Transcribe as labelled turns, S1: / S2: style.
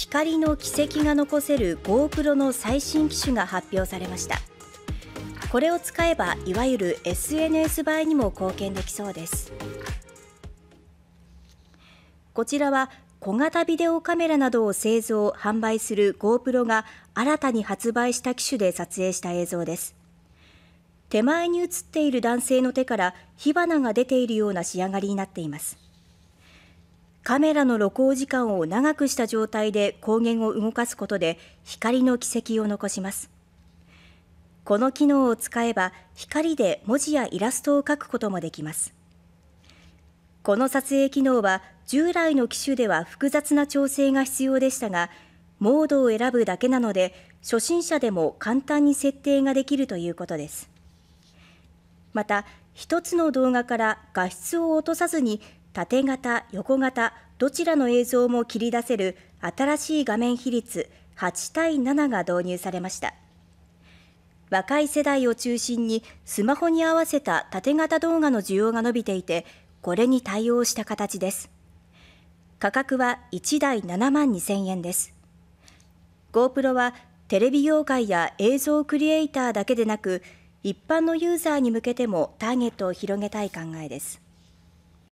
S1: 光の軌跡が残せる GoPro の最新機種が発表されましたこれを使えばいわゆる SNS 映えにも貢献できそうですこちらは小型ビデオカメラなどを製造・販売する GoPro が新たに発売した機種で撮影した映像です手前に映っている男性の手から火花が出ているような仕上がりになっていますカメラの露光時間を長くした状態で光源を動かすことで光の軌跡を残しますこの機能を使えば光で文字やイラストを描くこともできますこの撮影機能は従来の機種では複雑な調整が必要でしたがモードを選ぶだけなので初心者でも簡単に設定ができるということですまた一つの動画から画質を落とさずに縦型、横型、どちらの映像も切り出せる新しい画面比率8対7が導入されました。若い世代を中心にスマホに合わせた縦型動画の需要が伸びていて、これに対応した形です。価格は1台7万2000円です。GoPro はテレビ業界や映像クリエイターだけでなく、一般のユーザーに向けてもターゲットを広げたい考えです。